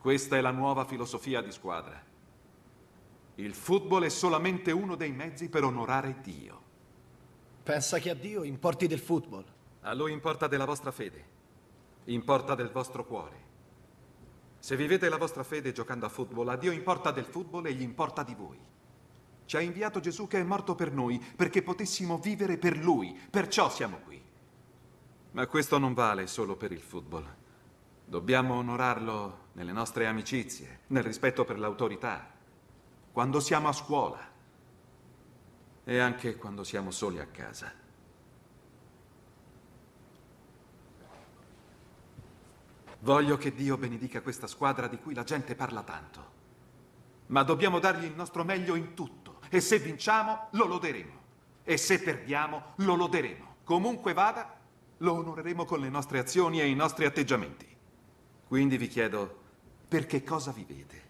Questa è la nuova filosofia di squadra. Il football è solamente uno dei mezzi per onorare Dio. Pensa che a Dio importi del football. A lui importa della vostra fede, importa del vostro cuore. Se vivete la vostra fede giocando a football, a Dio importa del football e gli importa di voi. Ci ha inviato Gesù che è morto per noi perché potessimo vivere per Lui, perciò siamo qui. Ma questo non vale solo per il football. Dobbiamo onorarlo nelle nostre amicizie, nel rispetto per l'autorità, quando siamo a scuola e anche quando siamo soli a casa. Voglio che Dio benedica questa squadra di cui la gente parla tanto, ma dobbiamo dargli il nostro meglio in tutto e se vinciamo lo loderemo e se perdiamo lo loderemo. Comunque vada, lo onoreremo con le nostre azioni e i nostri atteggiamenti. Quindi vi chiedo, per che cosa vivete?